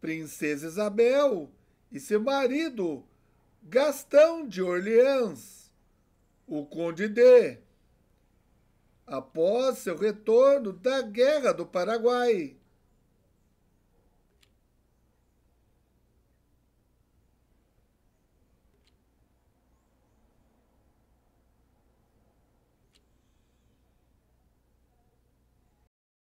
Princesa Isabel e seu marido, Gastão de Orleans, o Conde D. Após seu retorno da Guerra do Paraguai,